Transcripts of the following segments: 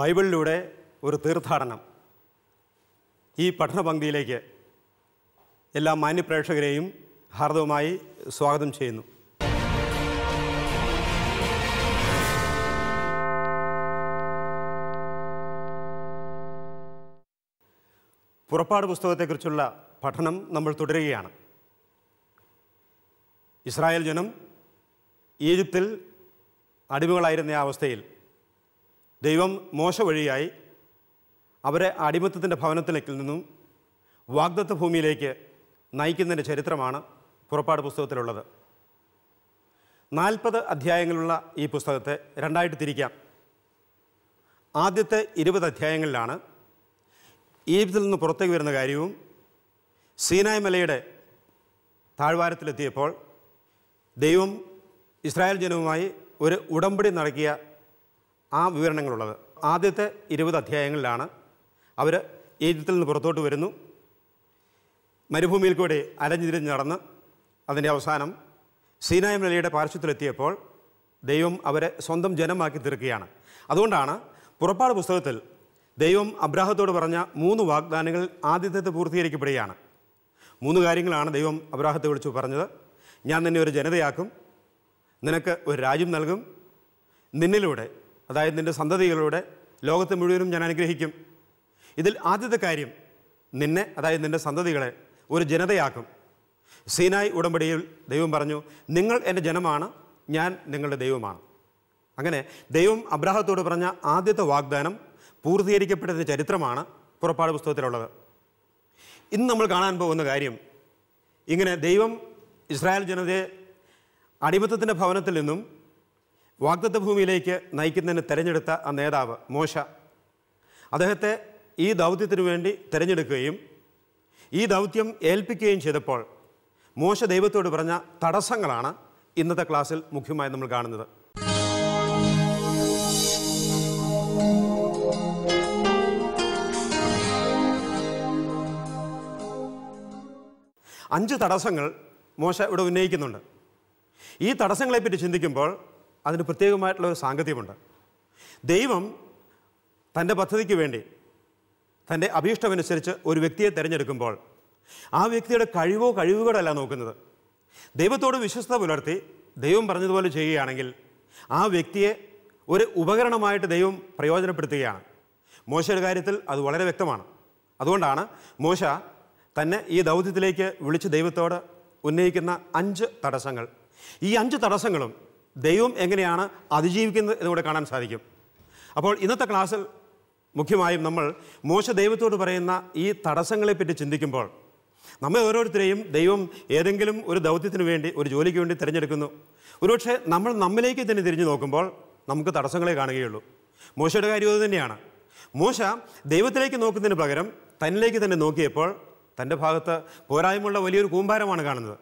ബൈബിളിലൂടെ ഒരു തീർത്ഥാടനം ഈ പഠനപങ്ക്തിയിലേക്ക് എല്ലാ മാന്യപ്രേക്ഷകരെയും ഹാർദവുമായി സ്വാഗതം ചെയ്യുന്നു പുറപ്പാട് പുസ്തകത്തെക്കുറിച്ചുള്ള പഠനം നമ്മൾ തുടരുകയാണ് ഇസ്രായേൽ ജനം ഈജിപ്തിൽ അടിമകളായിരുന്ന ആ അവസ്ഥയിൽ ദൈവം മോശ വഴിയായി അവരെ അടിമത്തത്തിൻ്റെ ഭവനത്തിലേക്കിൽ നിന്നും വാഗ്ദത്ത ഭൂമിയിലേക്ക് നയിക്കുന്നതിൻ്റെ ചരിത്രമാണ് പുറപ്പാട് പുസ്തകത്തിലുള്ളത് നാൽപ്പത് അധ്യായങ്ങളുള്ള ഈ പുസ്തകത്തെ രണ്ടായിട്ട് തിരിക്കാം ആദ്യത്തെ ഇരുപത് അധ്യായങ്ങളിലാണ് ഈജിപ്തിൽ നിന്ന് പുറത്തേക്ക് വരുന്ന കാര്യവും സീനായ് താഴ്വാരത്തിലെത്തിയപ്പോൾ ദൈവം ഇസ്രായേൽ ജനവുമായി ഒരു ഉടമ്പടി നടക്കിയ ആ വിവരണങ്ങളുള്ളത് ആദ്യത്തെ ഇരുപത് അധ്യായങ്ങളിലാണ് അവർ ഈജിപ്തിൽ നിന്ന് പുറത്തോട്ട് വരുന്നു മരുഭൂമിയിൽ കൂടി അലഞ്ഞിരിഞ്ഞ് നടന്ന് അതിൻ്റെ അവസാനം സീനായ മലയുടെ പാർശ്വത്തിലെത്തിയപ്പോൾ ദൈവം അവരെ സ്വന്തം ജനമാക്കി തീർക്കുകയാണ് അതുകൊണ്ടാണ് പുറപ്പാട് പുസ്തകത്തിൽ ദൈവം അബ്രാഹത്തോട് പറഞ്ഞ മൂന്ന് വാഗ്ദാനങ്ങൾ ആദ്യത്തെ പൂർത്തീകരിക്കപ്പെടുകയാണ് മൂന്ന് കാര്യങ്ങളാണ് ദൈവം അബ്രാഹത്തെ വിളിച്ചു പറഞ്ഞത് ഞാൻ നിന്നെ ഒരു ജനതയാക്കും നിനക്ക് ഒരു രാജ്യം നൽകും നിന്നിലൂടെ അതായത് നിൻ്റെ സന്തതികളുടെ ലോകത്ത് മുഴുവനും ഞാൻ അനുഗ്രഹിക്കും ഇതിൽ ആദ്യത്തെ കാര്യം നിന്നെ അതായത് നിൻ്റെ സന്തതികളെ ഒരു ജനതയാക്കും സീനായ് ഉടമ്പടിയിൽ ദൈവം പറഞ്ഞു നിങ്ങൾ എൻ്റെ ജനമാണ് ഞാൻ നിങ്ങളുടെ ദൈവമാണ് അങ്ങനെ ദൈവം അബ്രാഹത്തോട് പറഞ്ഞ ആദ്യത്തെ വാഗ്ദാനം പൂർത്തീകരിക്കപ്പെട്ടതിൻ്റെ ചരിത്രമാണ് പുറപ്പാട് പുസ്തകത്തിലുള്ളത് ഇന്ന് നമ്മൾ കാണാൻ പോകുന്ന കാര്യം ഇങ്ങനെ ദൈവം ഇസ്രായേൽ ജനതയെ അടിമത്തത്തിൻ്റെ ഭവനത്തിൽ നിന്നും വാഗ്ദത്ത ഭൂമിയിലേക്ക് നയിക്കുന്നതിന് തിരഞ്ഞെടുത്ത ആ നേതാവ് മോശ അദ്ദേഹത്തെ ഈ ദൗത്യത്തിനു വേണ്ടി തിരഞ്ഞെടുക്കുകയും ഈ ദൗത്യം ഏൽപ്പിക്കുകയും ചെയ്തപ്പോൾ മോശ ദൈവത്തോട് പറഞ്ഞ തടസ്സങ്ങളാണ് ഇന്നത്തെ ക്ലാസ്സിൽ മുഖ്യമായി നമ്മൾ കാണുന്നത് അഞ്ച് തടസ്സങ്ങൾ മോശ ഇവിടെ ഉന്നയിക്കുന്നുണ്ട് ഈ തടസ്സങ്ങളെപ്പറ്റി ചിന്തിക്കുമ്പോൾ അതിന് പ്രത്യേകമായിട്ടുള്ള ഒരു സാങ്കത്യമുണ്ട് ദൈവം തൻ്റെ പദ്ധതിക്ക് വേണ്ടി തൻ്റെ അഭീഷ്ടമനുസരിച്ച് ഒരു വ്യക്തിയെ തിരഞ്ഞെടുക്കുമ്പോൾ ആ വ്യക്തിയുടെ കഴിവോ കഴിവുകളല്ല നോക്കുന്നത് ദൈവത്തോട് വിശ്വസ്ത പുലർത്തി ദൈവം പറഞ്ഞതുപോലെ ചെയ്യുകയാണെങ്കിൽ ആ വ്യക്തിയെ ഒരു ഉപകരണമായിട്ട് ദൈവം പ്രയോജനപ്പെടുത്തുകയാണ് മോശയുടെ കാര്യത്തിൽ അത് വളരെ വ്യക്തമാണ് അതുകൊണ്ടാണ് മോശ തന്നെ ഈ ദൗത്യത്തിലേക്ക് വിളിച്ച് ദൈവത്തോട് ഉന്നയിക്കുന്ന അഞ്ച് തടസ്സങ്ങൾ ഈ അഞ്ച് തടസ്സങ്ങളും ദൈവം എങ്ങനെയാണ് അതിജീവിക്കുന്നത് എന്നുകൂടെ കാണാൻ സാധിക്കും അപ്പോൾ ഇന്നത്തെ ക്ലാസ്സിൽ മുഖ്യമായും നമ്മൾ മോശ ദൈവത്തോട് പറയുന്ന ഈ തടസ്സങ്ങളെപ്പറ്റി ചിന്തിക്കുമ്പോൾ നമ്മെ ഓരോരുത്തരെയും ദൈവം ഏതെങ്കിലും ഒരു ദൗത്യത്തിന് വേണ്ടി ഒരു ജോലിക്ക് വേണ്ടി തിരഞ്ഞെടുക്കുന്നു ഒരുപക്ഷെ നമ്മൾ നമ്മിലേക്ക് തന്നെ തിരിഞ്ഞു നോക്കുമ്പോൾ നമുക്ക് തടസ്സങ്ങളെ കാണുകയുള്ളൂ മോശയുടെ കാര്യം തന്നെയാണ് മോശ ദൈവത്തിലേക്ക് നോക്കുന്നതിന് പകരം തന്നിലേക്ക് തന്നെ നോക്കിയപ്പോൾ തൻ്റെ ഭാഗത്ത് പോരായ്മയുള്ള വലിയൊരു കൂമ്പാരമാണ് കാണുന്നത്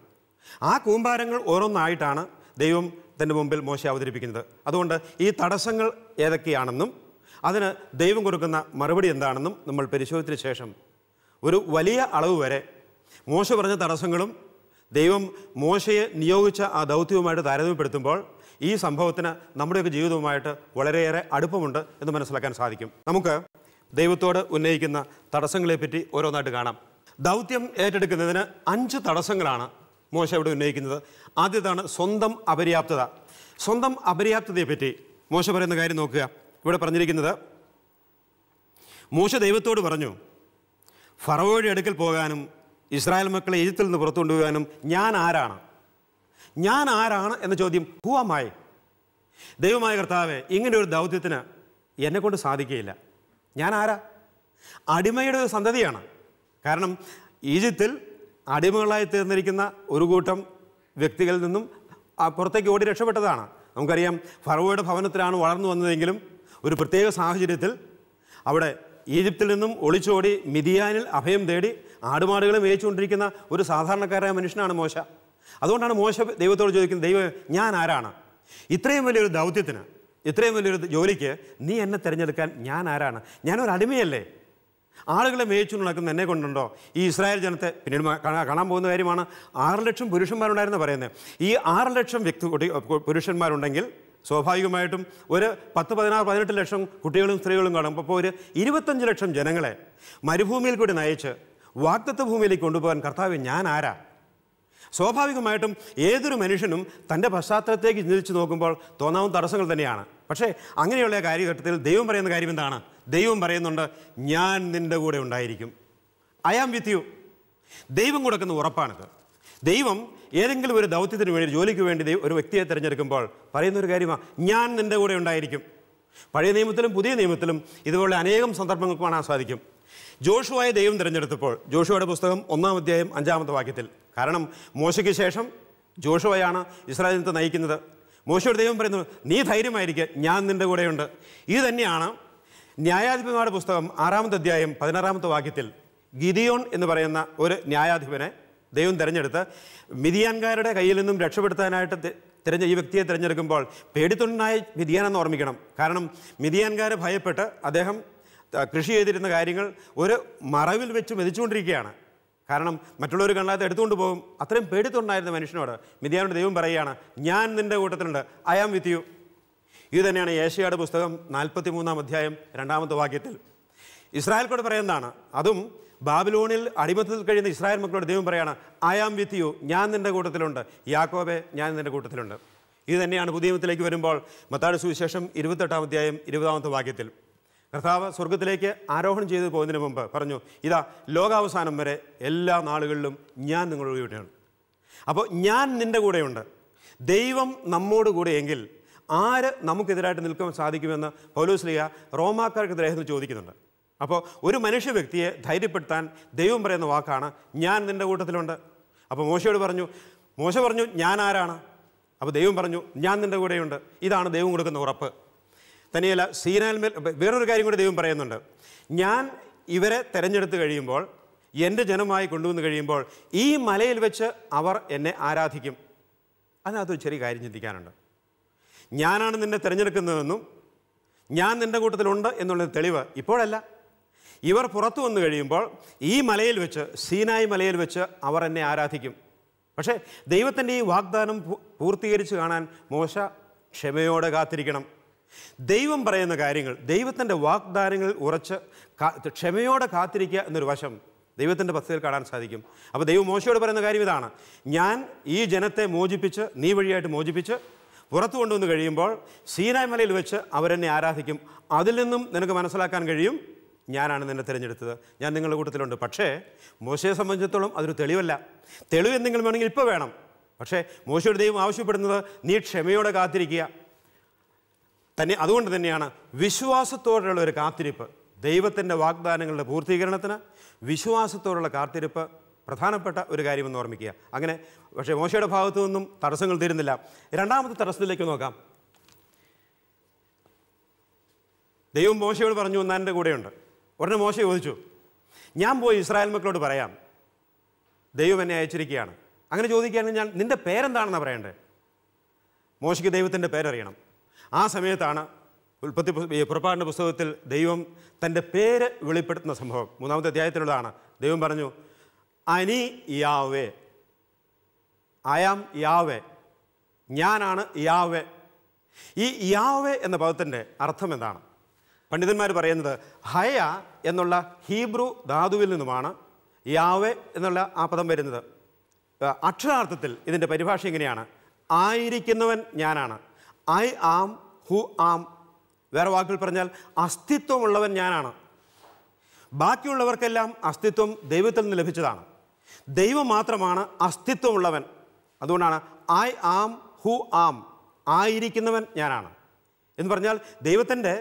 ആ കൂമ്പാരങ്ങൾ ഓരോന്നായിട്ടാണ് ദൈവം തൻ്റെ മുമ്പിൽ മോശ അവതരിപ്പിക്കുന്നത് അതുകൊണ്ട് ഈ തടസ്സങ്ങൾ ഏതൊക്കെയാണെന്നും അതിന് ദൈവം കൊടുക്കുന്ന മറുപടി എന്താണെന്നും നമ്മൾ പരിശോധിച്ച ശേഷം ഒരു വലിയ അളവ് വരെ മോശ പറഞ്ഞ തടസ്സങ്ങളും ദൈവം മോശയെ നിയോഗിച്ച ആ ദൗത്യവുമായിട്ട് താരതമ്യപ്പെടുത്തുമ്പോൾ ഈ സംഭവത്തിന് നമ്മുടെയൊക്കെ ജീവിതവുമായിട്ട് വളരെയേറെ അടുപ്പമുണ്ട് എന്ന് മനസ്സിലാക്കാൻ സാധിക്കും നമുക്ക് ദൈവത്തോട് ഉന്നയിക്കുന്ന തടസ്സങ്ങളെപ്പറ്റി ഓരോന്നായിട്ട് കാണാം ദൗത്യം ഏറ്റെടുക്കുന്നതിന് അഞ്ച് തടസ്സങ്ങളാണ് മോശ എവിടെ ഉന്നയിക്കുന്നത് ആദ്യത്താണ് സ്വന്തം അപര്യാപ്തത സ്വന്തം പറ്റി മോശ പറയുന്ന കാര്യം നോക്കുക ഇവിടെ പറഞ്ഞിരിക്കുന്നത് മോശ ദൈവത്തോട് പറഞ്ഞു ഫറവോയുടെ അടുക്കൽ പോകാനും ഇസ്രായേൽ മക്കളെ ഈജിപ്തിൽ നിന്ന് പുറത്തു കൊണ്ടുപോകാനും ഞാൻ ആരാണ് ഞാൻ ആരാണ് എന്ന ചോദ്യം ഹൂവമായി ദൈവമായ കർത്താവെ ഇങ്ങനെ ഒരു ദൗത്യത്തിന് കൊണ്ട് സാധിക്കുകയില്ല ഞാൻ ആരാ അടിമയുടെ ഒരു സന്തതിയാണ് കാരണം ഈജിപ്തിൽ അടിമകളായി തീർന്നിരിക്കുന്ന ഒരു കൂട്ടം വ്യക്തികളിൽ നിന്നും പുറത്തേക്ക് ഓടി രക്ഷപ്പെട്ടതാണ് നമുക്കറിയാം ഫറവോയുടെ ഭവനത്തിലാണ് വളർന്നു വന്നതെങ്കിലും ഒരു പ്രത്യേക സാഹചര്യത്തിൽ അവിടെ ഈജിപ്തിൽ നിന്നും ഒളിച്ചോടി മിതിയാനിൽ അഭയം തേടി ആടുമാടുകളെ മേയിച്ചുകൊണ്ടിരിക്കുന്ന ഒരു സാധാരണക്കാരായ മനുഷ്യനാണ് മോശ അതുകൊണ്ടാണ് മോശ ദൈവത്തോട് ചോദിക്കുന്നത് ദൈവം ഞാൻ ആരാണ് ഇത്രയും വലിയൊരു ദൗത്യത്തിന് ഇത്രയും വലിയൊരു ജോലിക്ക് നീ എന്നെ തിരഞ്ഞെടുക്കാൻ ഞാൻ ആരാണ് ഞാനൊരു അടിമയല്ലേ ആളുകളെ മേയിച്ചു നടക്കുന്ന എന്നെ കൊണ്ടുണ്ടോ ഈ ഇസ്രായേൽ ജനത്തെ പിന്നീട് കാണാൻ പോകുന്ന കാര്യമാണ് ആറ് ലക്ഷം പുരുഷന്മാരുണ്ടായിരുന്നു പറയുന്നത് ഈ ആറ് ലക്ഷം വ്യക്തി പുരുഷന്മാരുണ്ടെങ്കിൽ സ്വാഭാവികമായിട്ടും ഒരു പത്ത് പതിനാറ് പതിനെട്ട് ലക്ഷം കുട്ടികളും സ്ത്രീകളും കാണും അപ്പോൾ ഒരു ഇരുപത്തഞ്ച് ലക്ഷം ജനങ്ങളെ മരുഭൂമിയിൽ കൂടി നയിച്ച് വാക്തത്വ ഭൂമിയിലേക്ക് കൊണ്ടുപോകാൻ കർത്താവ് ഞാൻ ആരാ സ്വാഭാവികമായിട്ടും ഏതൊരു മനുഷ്യനും തൻ്റെ പശ്ചാത്തലത്തേക്ക് ചിന്തിച്ച് നോക്കുമ്പോൾ തോന്നാവുന്ന തടസ്സങ്ങൾ തന്നെയാണ് പക്ഷേ അങ്ങനെയുള്ള കാര്യഘട്ടത്തിൽ ദൈവം പറയുന്ന കാര്യം എന്താണ് ദൈവം പറയുന്നുണ്ട് ഞാൻ നിൻ്റെ കൂടെ ഉണ്ടായിരിക്കും ഐ ആം വിത്ത് യു ദൈവം കൊടുക്കുന്ന ഉറപ്പാണിത് ദൈവം ഏതെങ്കിലും ഒരു ദൗത്യത്തിന് വേണ്ടി ജോലിക്ക് വേണ്ടി ഒരു വ്യക്തിയെ തിരഞ്ഞെടുക്കുമ്പോൾ പറയുന്ന ഒരു കാര്യമാണ് ഞാൻ നിൻ്റെ കൂടെ ഉണ്ടായിരിക്കും പഴയ നിയമത്തിലും പുതിയ നിയമത്തിലും ഇതുപോലെ അനേകം സന്ദർഭങ്ങൾ കാണാൻ സാധിക്കും ജോഷുവായ ദൈവം തിരഞ്ഞെടുത്തപ്പോൾ ജോഷുവയുടെ പുസ്തകം ഒന്നാം അധ്യായം അഞ്ചാമത്തെ വാക്യത്തിൽ കാരണം മോശയ്ക്ക് ശേഷം ജോഷുവയാണ് ഇസ്രായേലിനത്തെ നയിക്കുന്നത് മോശയുടെ ദൈവം പറയുന്നു നീ ധൈര്യമായിരിക്കുക ഞാൻ നിൻ്റെ കൂടെയുണ്ട് ഇത് തന്നെയാണ് ന്യായാധിപന്മാരുടെ പുസ്തകം ആറാമത്തെ അധ്യായം പതിനാറാമത്തെ വാക്യത്തിൽ ഗിദിയോൺ എന്ന് പറയുന്ന ഒരു ന്യായാധിപനെ ദൈവം തിരഞ്ഞെടുത്ത് മിതിയാൻകാരുടെ കയ്യിൽ നിന്നും രക്ഷപ്പെടുത്താനായിട്ട് തിരഞ്ഞ ഈ വ്യക്തിയെ തിരഞ്ഞെടുക്കുമ്പോൾ പേടിത്തൊണ്ണായ മിതിയാനെന്ന് ഓർമ്മിക്കണം കാരണം മിതിയാൻകാരെ ഭയപ്പെട്ട് അദ്ദേഹം കൃഷി ചെയ്തിരുന്ന കാര്യങ്ങൾ ഒരു മറവിൽ വെച്ച് മെതിച്ചുകൊണ്ടിരിക്കുകയാണ് കാരണം മറ്റുള്ളവർ കണ്ടാത്ത എടുത്തുകൊണ്ട് പോകും അത്രയും പേടിത്തുണ്ടായിരുന്ന മനുഷ്യനോട് മിഥ്യാനോട് ദൈവം പറയുകയാണ് ഞാൻ നിൻ്റെ കൂട്ടത്തിലുണ്ട് ഐ ആം വിത്ത് യു ഇത് തന്നെയാണ് ഏഷ്യയുടെ പുസ്തകം നാൽപ്പത്തി മൂന്നാം അധ്യായം രണ്ടാമത്തെ വാക്യത്തിൽ ഇസ്രായേൽ പറയുന്നതാണ് അതും ബാബിലോണിൽ അടിമത്തത്തിൽ കഴിയുന്ന ഇസ്രായേൽ മക്കളോട് ദൈവം പറയുകയാണ് ഐ ആം വിത്ത് യു ഞാൻ നിൻ്റെ കൂട്ടത്തിലുണ്ട് യാക്കോബെ ഞാൻ നിൻ്റെ കൂട്ടത്തിലുണ്ട് ഇത് തന്നെയാണ് പുതിയത്തിലേക്ക് വരുമ്പോൾ മത്താഴ്ച സുവിശേഷം ഇരുപത്തെട്ടാം അധ്യായം ഇരുപതാമത്തെ വാക്യത്തിൽ കർത്താവ് സ്വർഗത്തിലേക്ക് ആരോഹണം ചെയ്തു പോകുന്നതിന് മുമ്പ് പറഞ്ഞു ഇതാ ലോകാവസാനം വരെ എല്ലാ നാളുകളിലും ഞാൻ നിങ്ങളുടെ കൂടെയാണ് അപ്പോൾ ഞാൻ നിൻ്റെ കൂടെയുണ്ട് ദൈവം നമ്മോട് കൂടെയെങ്കിൽ ആര് നമുക്കെതിരായിട്ട് നിൽക്കാൻ സാധിക്കുമെന്ന് പൗലോസ്ലിയ റോമാക്കാർക്കെതിരായിരുന്നു ചോദിക്കുന്നുണ്ട് അപ്പോൾ ഒരു മനുഷ്യ വ്യക്തിയെ ധൈര്യപ്പെടുത്താൻ ദൈവം പറയുന്ന വാക്കാണ് ഞാൻ നിൻ്റെ കൂട്ടത്തിലുണ്ട് അപ്പോൾ മോശയോട് പറഞ്ഞു മോശ പറഞ്ഞു ഞാൻ ആരാണ് അപ്പോൾ ദൈവം പറഞ്ഞു ഞാൻ നിൻ്റെ കൂടെയുണ്ട് ഇതാണ് ദൈവം കൊടുക്കുന്ന ഉറപ്പ് തന്നെയല്ല സീനാൽമേൽ വേറൊരു കാര്യം കൂടി ദൈവം പറയുന്നുണ്ട് ഞാൻ ഇവരെ തിരഞ്ഞെടുത്ത് കഴിയുമ്പോൾ എൻ്റെ ജനമായി കൊണ്ടുവന്ന് കഴിയുമ്പോൾ ഈ മലയിൽ വെച്ച് അവർ എന്നെ ആരാധിക്കും അതിനകത്തൊരു ചെറിയ കാര്യം ചിന്തിക്കാനുണ്ട് ഞാനാണ് നിന്നെ തിരഞ്ഞെടുക്കുന്നതെന്നും ഞാൻ നിൻ്റെ കൂട്ടത്തിലുണ്ട് എന്നുള്ളത് തെളിവ് ഇപ്പോഴല്ല ഇവർ പുറത്തു വന്നു കഴിയുമ്പോൾ ഈ മലയിൽ വെച്ച് സീനായി മലയിൽ വെച്ച് അവർ എന്നെ ആരാധിക്കും പക്ഷേ ദൈവത്തിൻ്റെ ഈ വാഗ്ദാനം പൂർത്തീകരിച്ച് കാണാൻ മോശ ക്ഷമയോടെ കാത്തിരിക്കണം ദൈവം പറയുന്ന കാര്യങ്ങൾ ദൈവത്തിൻ്റെ വാഗ്ദാനങ്ങൾ ഉറച്ച് ക്ഷമയോടെ കാത്തിരിക്കുക എന്നൊരു വശം ദൈവത്തിൻ്റെ പദ്ധതിയിൽ കാണാൻ സാധിക്കും അപ്പോൾ ദൈവം മോശയോട് പറയുന്ന കാര്യം ഇതാണ് ഞാൻ ഈ ജനത്തെ മോചിപ്പിച്ച് നീ വഴിയായിട്ട് മോചിപ്പിച്ച് പുറത്തു കൊണ്ടുവന്ന് കഴിയുമ്പോൾ സീനായ് മലയിൽ വെച്ച് അവരെന്നെ ആരാധിക്കും അതിൽ നിന്നും നിനക്ക് മനസ്സിലാക്കാൻ കഴിയും ഞാനാണ് നിന്നെ തിരഞ്ഞെടുത്തത് ഞാൻ നിങ്ങളുടെ കൂട്ടത്തിലുണ്ട് പക്ഷേ മോശയെ സംബന്ധിച്ചിടത്തോളം അതൊരു തെളിവല്ല തെളിവ് എന്തെങ്കിലും വേണമെങ്കിൽ ഇപ്പോൾ വേണം പക്ഷേ മോശയുടെ ദൈവം ആവശ്യപ്പെടുന്നത് നീ ക്ഷമയോടെ കാത്തിരിക്കുക തന്നെ അതുകൊണ്ട് തന്നെയാണ് വിശ്വാസത്തോടെയുള്ള ഒരു കാത്തിരിപ്പ് ദൈവത്തിൻ്റെ വാഗ്ദാനങ്ങളുടെ പൂർത്തീകരണത്തിന് വിശ്വാസത്തോടുള്ള കാത്തിരിപ്പ് പ്രധാനപ്പെട്ട ഒരു കാര്യമെന്ന് ഓർമ്മിക്കുക അങ്ങനെ പക്ഷേ മോശയുടെ ഭാഗത്തു നിന്നും തടസ്സങ്ങൾ തീരുന്നില്ല രണ്ടാമത്തെ തടസ്സത്തിലേക്ക് നോക്കാം ദൈവം മോശയോട് പറഞ്ഞു ഒന്നാൻ്റെ കൂടെയുണ്ട് ഉടനെ മോശ ചോദിച്ചു ഞാൻ പോയി ഇസ്രായേൽ മക്കളോട് പറയാം ദൈവം എന്നെ അയച്ചിരിക്കുകയാണ് അങ്ങനെ ചോദിക്കുകയാണെങ്കിൽ ഞാൻ നിൻ്റെ പേരെന്താണെന്ന് പറയേണ്ടത് മോശയ്ക്ക് ദൈവത്തിൻ്റെ പേരറിയണം ആ സമയത്താണ് ഉൽപ്പത്തി പുറപ്പാടിൻ്റെ പുസ്തകത്തിൽ ദൈവം തൻ്റെ പേര് വെളിപ്പെടുത്തുന്ന സംഭവം മൂന്നാമത്തെ അധ്യായത്തിലുള്ളതാണ് ദൈവം പറഞ്ഞു അനി യാവേ ഐ ആം യാവേ ഞാനാണ് യാവേ ഈ യാവേ എന്ന പദത്തിൻ്റെ അർത്ഥം എന്താണ് പണ്ഡിതന്മാർ പറയുന്നത് ഹയ എന്നുള്ള ഹീബ്രു ധാതുവിൽ നിന്നുമാണ് യാവേ എന്നുള്ള ആ പദം വരുന്നത് അക്ഷരാർത്ഥത്തിൽ ഇതിൻ്റെ പരിഭാഷ എങ്ങനെയാണ് ആയിരിക്കുന്നവൻ ഞാനാണ് ഐ ആം ഹു ആം വേറെ വാക്കിൽ പറഞ്ഞാൽ അസ്തിത്വമുള്ളവൻ ഞാനാണ് ബാക്കിയുള്ളവർക്കെല്ലാം അസ്തിത്വം ദൈവത്തിൽ നിന്ന് ലഭിച്ചതാണ് ദൈവം മാത്രമാണ് അസ്തിത്വമുള്ളവൻ അതുകൊണ്ടാണ് ഐ ആം ഹു ആം ആയിരിക്കുന്നവൻ ഞാനാണ് എന്ന് പറഞ്ഞാൽ ദൈവത്തിൻ്റെ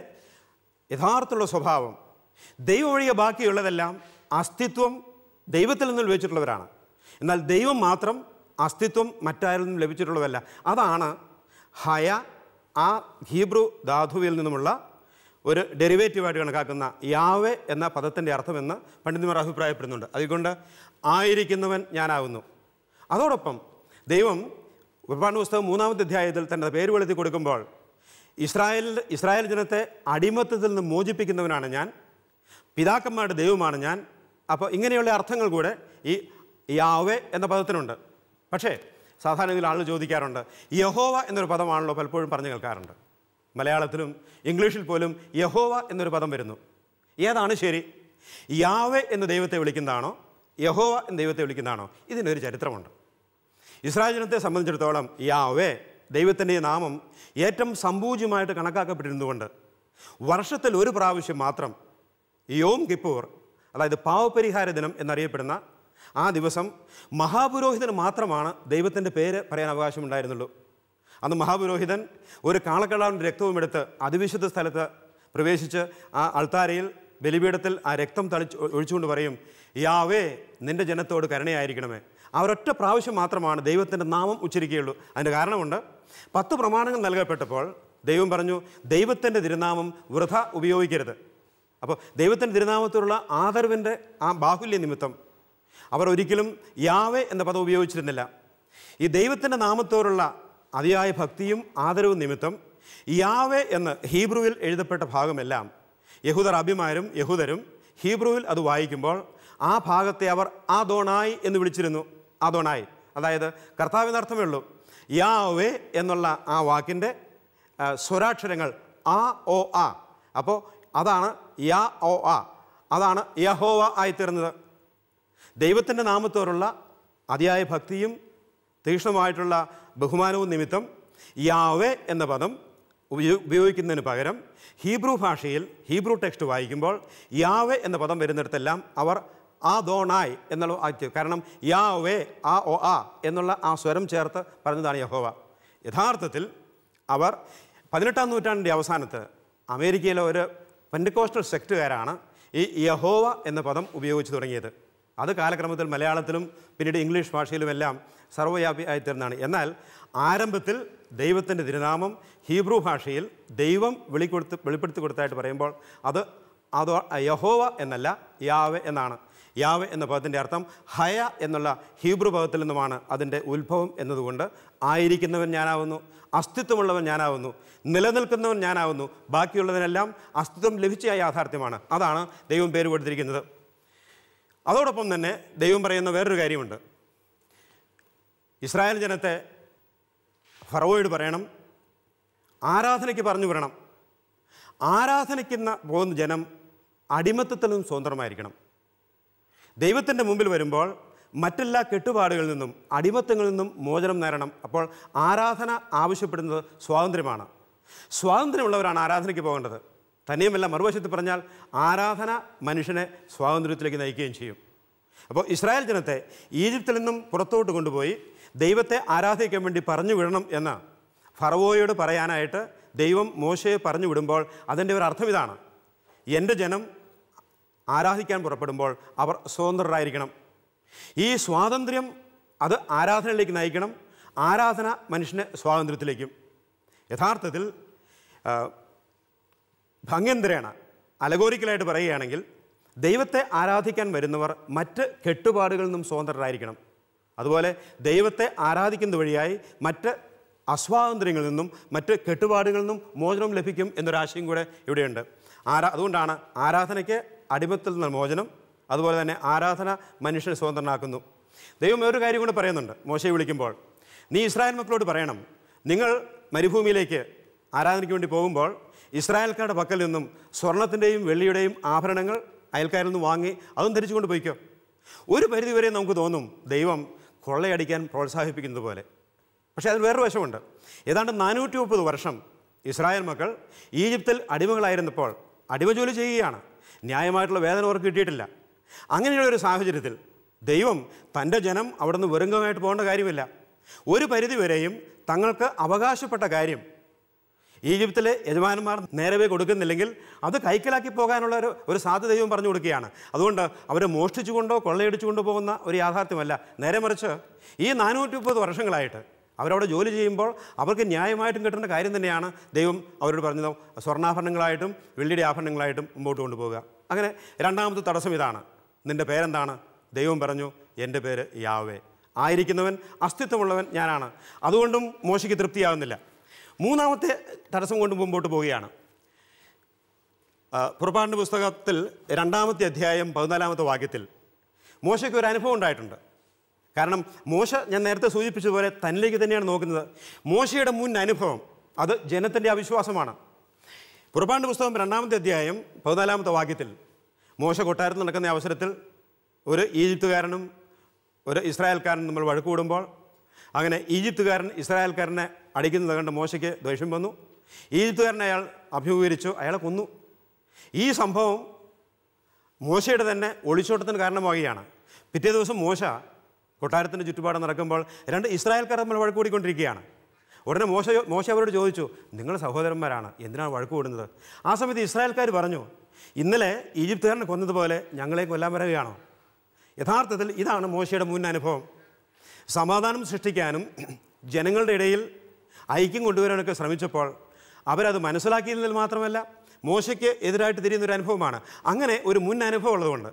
യഥാർത്ഥമുള്ള സ്വഭാവം ദൈവം ഒഴികെ ബാക്കിയുള്ളതെല്ലാം അസ്തിത്വം ദൈവത്തിൽ നിന്ന് ലഭിച്ചിട്ടുള്ളവരാണ് എന്നാൽ ദൈവം മാത്രം അസ്തിത്വം മറ്റാരിൽ നിന്നും ലഭിച്ചിട്ടുള്ളതല്ല അതാണ് ഹയ ആ ഹീബ്രു ധാതുവിൽ നിന്നുമുള്ള ഒരു ഡെറിവേറ്റീവായിട്ട് കണക്കാക്കുന്ന യാവെ എന്ന പദത്തിൻ്റെ അർത്ഥമെന്ന് പണ്ഡിതന്മാർ അഭിപ്രായപ്പെടുന്നുണ്ട് അതുകൊണ്ട് ആയിരിക്കുന്നവൻ ഞാനാവുന്നു അതോടൊപ്പം ദൈവം ഉപാണ് പുസ്തകം മൂന്നാമത്തെ അധ്യായത്തിൽ തൻ്റെ പേര് വെളുത്തി കൊടുക്കുമ്പോൾ ഇസ്രായേൽ ഇസ്രായേൽ ജനത്തെ അടിമത്തത്തിൽ നിന്ന് മോചിപ്പിക്കുന്നവനാണ് ഞാൻ പിതാക്കന്മാരുടെ ദൈവമാണ് ഞാൻ അപ്പോൾ ഇങ്ങനെയുള്ള അർത്ഥങ്ങൾ കൂടെ ഈ യാവെ എന്ന പദത്തിനുണ്ട് പക്ഷേ സാധാരണ ഇതിൽ ആളുകൾ ചോദിക്കാറുണ്ട് യഹോവ എന്നൊരു പദമാണല്ലോ പലപ്പോഴും പറഞ്ഞു കേൾക്കാറുണ്ട് മലയാളത്തിലും ഇംഗ്ലീഷിൽ പോലും യഹോവ എന്നൊരു പദം വരുന്നു ഏതാണ് ശരി യാവെ എന്ന് ദൈവത്തെ വിളിക്കുന്നതാണോ യഹോവ എന്ന് ദൈവത്തെ വിളിക്കുന്നതാണോ ഇതിനൊരു ചരിത്രമുണ്ട് ഇസ്രായേൽ സംബന്ധിച്ചിടത്തോളം യാവെ ദൈവത്തിൻ്റെ നാമം ഏറ്റവും സമ്പൂജ്യമായിട്ട് കണക്കാക്കപ്പെട്ടിരുന്നതുകൊണ്ട് വർഷത്തിൽ ഒരു പ്രാവശ്യം മാത്രം യോം കിപ്പൂർ അതായത് പാവപരിഹാര ദിനം എന്നറിയപ്പെടുന്ന ആ ദിവസം മഹാപുരോഹിതന് മാത്രമാണ് ദൈവത്തിൻ്റെ പേര് പറയാൻ അവകാശമുണ്ടായിരുന്നുള്ളൂ അന്ന് മഹാപുരോഹിതൻ ഒരു കാളക്കടാവിൻ്റെ രക്തവും എടുത്ത് അതിവിശുദ്ധ സ്ഥലത്ത് പ്രവേശിച്ച് ആ അൾത്താരയിൽ ബലിപീഠത്തിൽ ആ രക്തം തളിച്ച് ഒഴിച്ചുകൊണ്ട് പറയും യാവേ നിൻ്റെ ജനത്തോട് കരുണയായിരിക്കണമേ ആ ഒരൊറ്റ പ്രാവശ്യം മാത്രമാണ് ദൈവത്തിൻ്റെ നാമം ഉച്ചരിക്കുകയുള്ളൂ അതിൻ്റെ കാരണമുണ്ട് പത്ത് പ്രമാണങ്ങൾ നൽകപ്പെട്ടപ്പോൾ ദൈവം പറഞ്ഞു ദൈവത്തിൻ്റെ തിരുനാമം വൃഥ ഉപയോഗിക്കരുത് അപ്പോൾ ദൈവത്തിൻ്റെ തിരുനാമത്തോടുള്ള ആദരവിൻ്റെ ആ ബാഹുല്യ നിമിത്തം അവർ ഒരിക്കലും യാവേ എന്ന പദം ഉപയോഗിച്ചിരുന്നില്ല ഈ ദൈവത്തിൻ്റെ നാമത്തോടുള്ള അതിയായ ഭക്തിയും ആദരവും നിമിത്തം യാവേ എന്ന് ഹീബ്രുവിൽ എഴുതപ്പെട്ട ഭാഗമെല്ലാം യഹൂദർ അഭിമാരും യഹൂദരും ഹീബ്രുവിൽ അത് വായിക്കുമ്പോൾ ആ ഭാഗത്തെ അവർ ആദോണായി എന്ന് വിളിച്ചിരുന്നു ആദോണായി അതായത് കർത്താവിനർത്ഥമേ ഉള്ളൂ യാവേ എന്നുള്ള ആ വാക്കിൻ്റെ സ്വരാക്ഷരങ്ങൾ ആ ഓ ആ അപ്പോൾ അതാണ് യാ ഓ ആ അതാണ് യഹോവ ആയിത്തീർന്നത് ദൈവത്തിൻ്റെ നാമത്തോടുള്ള അതിയായ ഭക്തിയും തീക്ഷ്ണമായിട്ടുള്ള ബഹുമാനവും നിമിത്തം യാവെ എന്ന പദം ഉപയോഗിക്കുന്നതിന് പകരം ഹീബ്രു ഭാഷയിൽ ഹീബ്രു ടെക്സ്റ്റ് വായിക്കുമ്പോൾ യാവെ എന്ന പദം വരുന്നിടത്തെല്ലാം അവർ ആ ദോണായ് എന്നുള്ള വാക്യം കാരണം യാ വേ ആ ഒ ആ എന്നുള്ള ആ സ്വരം ചേർത്ത് പറഞ്ഞതാണ് യഹോവ യഥാർത്ഥത്തിൽ അവർ പതിനെട്ടാം നൂറ്റാണ്ടിൻ്റെ അവസാനത്ത് അമേരിക്കയിലെ ഒരു പെൻഡക്കോസ്റ്റൽ സെക്ടുകാരാണ് ഈ യഹോവ എന്ന പദം ഉപയോഗിച്ച് തുടങ്ങിയത് അത് കാലക്രമത്തിൽ മലയാളത്തിലും പിന്നീട് ഇംഗ്ലീഷ് ഭാഷയിലുമെല്ലാം സർവവ്യാപി ആയിത്തീർന്നാണ് എന്നാൽ ആരംഭത്തിൽ ദൈവത്തിൻ്റെ തിരുനാമം ഹീബ്രു ഭാഷയിൽ ദൈവം വെളിക്കൊടുത്ത് വെളിപ്പെടുത്തി കൊടുത്തായിട്ട് പറയുമ്പോൾ അത് അത് യഹോവ എന്നല്ല യാവ് എന്നാണ് യാവ് എന്ന പദത്തിൻ്റെ അർത്ഥം ഹയ എന്നുള്ള ഹീബ്രു പദത്തിൽ നിന്നുമാണ് അതിൻ്റെ ഉത്ഭവം എന്നതുകൊണ്ട് ആയിരിക്കുന്നവൻ ഞാനാവുന്നു അസ്തിത്വമുള്ളവൻ ഞാനാവുന്നു നിലനിൽക്കുന്നവൻ ഞാനാവുന്നു ബാക്കിയുള്ളതിനെല്ലാം അസ്തിത്വം ലഭിച്ച യാഥാർത്ഥ്യമാണ് അതാണ് ദൈവം പേര് കൊടുത്തിരിക്കുന്നത് അതോടൊപ്പം തന്നെ ദൈവം പറയുന്ന വേറൊരു കാര്യമുണ്ട് ഇസ്രായേൽ ജനത്തെ ഫറവോയോട് പറയണം ആരാധനയ്ക്ക് പറഞ്ഞു വിടണം ആരാധനയ്ക്കുന്ന പോകുന്ന ജനം അടിമത്തത്തിൽ നിന്നും സ്വതന്ത്രമായിരിക്കണം ദൈവത്തിൻ്റെ മുമ്പിൽ വരുമ്പോൾ മറ്റെല്ലാ കെട്ടുപാടുകളിൽ നിന്നും അടിമത്തങ്ങളിൽ നിന്നും മോചനം നേരണം അപ്പോൾ ആരാധന ആവശ്യപ്പെടുന്നത് സ്വാതന്ത്ര്യമാണ് സ്വാതന്ത്ര്യമുള്ളവരാണ് ആരാധനയ്ക്ക് പോകേണ്ടത് തന്നെയുമല്ല മറുവശത്ത് പറഞ്ഞാൽ ആരാധന മനുഷ്യനെ സ്വാതന്ത്ര്യത്തിലേക്ക് നയിക്കുകയും ചെയ്യും അപ്പോൾ ഇസ്രായേൽ ജനത്തെ ഈജിപ്തിൽ നിന്നും പുറത്തോട്ട് കൊണ്ടുപോയി ദൈവത്തെ ആരാധിക്കാൻ വേണ്ടി പറഞ്ഞു വിടണം എന്ന് ഫറവോയോട് പറയാനായിട്ട് ദൈവം മോശയെ പറഞ്ഞു വിടുമ്പോൾ അതിൻ്റെ ഒരു അർത്ഥം ഇതാണ് എൻ്റെ ജനം ആരാധിക്കാൻ പുറപ്പെടുമ്പോൾ അവർ സ്വതന്ത്രരായിരിക്കണം ഈ സ്വാതന്ത്ര്യം അത് ആരാധനയിലേക്ക് നയിക്കണം ആരാധന മനുഷ്യനെ സ്വാതന്ത്ര്യത്തിലേക്കും യഥാർത്ഥത്തിൽ ഭംഗേന്ദ്രേണ അലഗോരിക്കലായിട്ട് പറയുകയാണെങ്കിൽ ദൈവത്തെ ആരാധിക്കാൻ വരുന്നവർ മറ്റ് കെട്ടുപാടുകളിൽ നിന്നും സ്വതന്ത്രരായിരിക്കണം അതുപോലെ ദൈവത്തെ ആരാധിക്കുന്ന വഴിയായി മറ്റ് അസ്വാതന്ത്ര്യങ്ങളിൽ നിന്നും മറ്റ് കെട്ടുപാടുകളിൽ നിന്നും മോചനം ലഭിക്കും എന്നൊരാശയം കൂടെ ഇവിടെയുണ്ട് ആരാ അതുകൊണ്ടാണ് ആരാധനയ്ക്ക് അടിമത്തിൽ നിന്ന് മോചനം അതുപോലെ തന്നെ ആരാധന മനുഷ്യനെ സ്വതന്ത്രനാക്കുന്നു ദൈവം ഒരു കാര്യം കൂടെ പറയുന്നുണ്ട് മോശയെ വിളിക്കുമ്പോൾ നീ ഇസ്രായേൽ മക്കളോട് പറയണം നിങ്ങൾ മരുഭൂമിയിലേക്ക് ആരാധനയ്ക്ക് വേണ്ടി പോകുമ്പോൾ ഇസ്രായേൽക്കാരുടെ പക്കൽ നിന്നും സ്വർണത്തിൻ്റെയും വെള്ളിയുടെയും ആഭരണങ്ങൾ അയൽക്കാരിൽ നിന്ന് വാങ്ങി അതും ധരിച്ചുകൊണ്ട് പോയിക്കോ ഒരു പരിധിവരെ നമുക്ക് തോന്നും ദൈവം കൊള്ളയടിക്കാൻ പ്രോത്സാഹിപ്പിക്കുന്നത് പോലെ പക്ഷേ അതിൽ വേറൊരു വശമുണ്ട് ഏതാണ്ട് നാനൂറ്റി മുപ്പത് വർഷം ഇസ്രായേൽ മക്കൾ ഈജിപ്തിൽ അടിമകളായിരുന്നപ്പോൾ അടിമ ജോലി ചെയ്യുകയാണ് ന്യായമായിട്ടുള്ള വേദന അവർക്ക് കിട്ടിയിട്ടില്ല അങ്ങനെയുള്ള ഒരു സാഹചര്യത്തിൽ ദൈവം തൻ്റെ ജനം അവിടുന്ന് വെറുങ്കമായിട്ട് പോകേണ്ട കാര്യമില്ല ഒരു പരിധിവരെയും തങ്ങൾക്ക് അവകാശപ്പെട്ട കാര്യം ഈജിപ്തിലെ യജമാനന്മാർ നേരവേ കൊടുക്കുന്നില്ലെങ്കിൽ അത് കൈക്കലാക്കി പോകാനുള്ള ഒരു ഒരു സാധ്യത ദൈവം പറഞ്ഞു കൊടുക്കുകയാണ് അതുകൊണ്ട് അവരെ മോഷ്ടിച്ചുകൊണ്ടോ കൊള്ളയടിച്ചുകൊണ്ടോ പോകുന്ന ഒരു യാഥാർത്ഥ്യമല്ല നേരെ മറിച്ച് ഈ നാനൂറ്റി മുപ്പത് വർഷങ്ങളായിട്ട് അവരവിടെ ജോലി ചെയ്യുമ്പോൾ അവർക്ക് ന്യായമായിട്ടും കിട്ടേണ്ട കാര്യം തന്നെയാണ് ദൈവം അവരോട് പറഞ്ഞത് സ്വർണ്ണാഭരണങ്ങളായിട്ടും വെള്ളിയുടെ ആഭരണങ്ങളായിട്ടും മുമ്പോട്ട് കൊണ്ടുപോകുക അങ്ങനെ രണ്ടാമത്തെ തടസ്സം ഇതാണ് നിൻ്റെ പേരെന്താണ് ദൈവം പറഞ്ഞു എൻ്റെ പേര് യാവേ ആയിരിക്കുന്നവൻ അസ്തിത്വമുള്ളവൻ ഞാനാണ് അതുകൊണ്ടും മോശയ്ക്ക് തൃപ്തിയാവുന്നില്ല മൂന്നാമത്തെ തടസ്സം കൊണ്ട് മുമ്പോട്ട് പോവുകയാണ് പുറപ്പാടിൻ്റെ പുസ്തകത്തിൽ രണ്ടാമത്തെ അധ്യായം പതിനാലാമത്തെ വാക്യത്തിൽ മോശയ്ക്ക് ഒരു അനുഭവം ഉണ്ടായിട്ടുണ്ട് കാരണം മോശ ഞാൻ നേരത്തെ സൂചിപ്പിച്ചതുപോലെ തന്നിലേക്ക് തന്നെയാണ് നോക്കുന്നത് മോശയുടെ മുൻ അനുഭവം അത് ജനത്തിൻ്റെ അവിശ്വാസമാണ് പുറപ്പാടിൻ്റെ പുസ്തകം രണ്ടാമത്തെ അധ്യായം പതിനാലാമത്തെ വാക്യത്തിൽ മോശ കൊട്ടാരത്തിൽ നടക്കുന്ന അവസരത്തിൽ ഒരു ഈജിപ്തുകാരനും ഒരു ഇസ്രായേൽക്കാരനും നമ്മൾ വഴക്കുകൂടുമ്പോൾ അങ്ങനെ ഈജിപ്തുകാരൻ ഇസ്രായേൽക്കാരനെ അടിക്കുന്നത് കണ്ട് മോശയ്ക്ക് ദേഷ്യം വന്നു ഈജിപ്തുകാരനെ അയാൾ അഭിമുഖീകരിച്ചു അയാളെ കൊന്നു ഈ സംഭവം മോശയുടെ തന്നെ ഒളിച്ചോട്ടത്തിന് കാരണമാവുകയാണ് പിറ്റേ ദിവസം മോശ കൊട്ടാരത്തിൻ്റെ ചുറ്റുപാട് നടക്കുമ്പോൾ രണ്ട് ഇസ്രായേൽക്കാർ തമ്മിൽ വഴക്കൂടിക്കൊണ്ടിരിക്കുകയാണ് ഉടനെ മോശ മോശ അവരോട് ചോദിച്ചു നിങ്ങൾ സഹോദരന്മാരാണ് എന്തിനാണ് വഴക്ക് കൂടുന്നത് ആ സമയത്ത് ഇസ്രായേൽക്കാർ പറഞ്ഞു ഇന്നലെ ഈജിപ്തുകാരനെ കൊന്നതുപോലെ ഞങ്ങളെ കൊല്ലാൻ വരവുകയാണോ യഥാർത്ഥത്തിൽ ഇതാണ് മോശയുടെ മുൻ അനുഭവം സമാധാനം സൃഷ്ടിക്കാനും ജനങ്ങളുടെ ഇടയിൽ ഐക്യം കൊണ്ടുവരാനൊക്കെ ശ്രമിച്ചപ്പോൾ അവരത് മനസ്സിലാക്കിയതിൽ മാത്രമല്ല മോശയ്ക്ക് എതിരായിട്ട് തിരിയുന്ന ഒരു അനുഭവമാണ് അങ്ങനെ ഒരു മുൻ അനുഭവം ഉള്ളതുകൊണ്ട്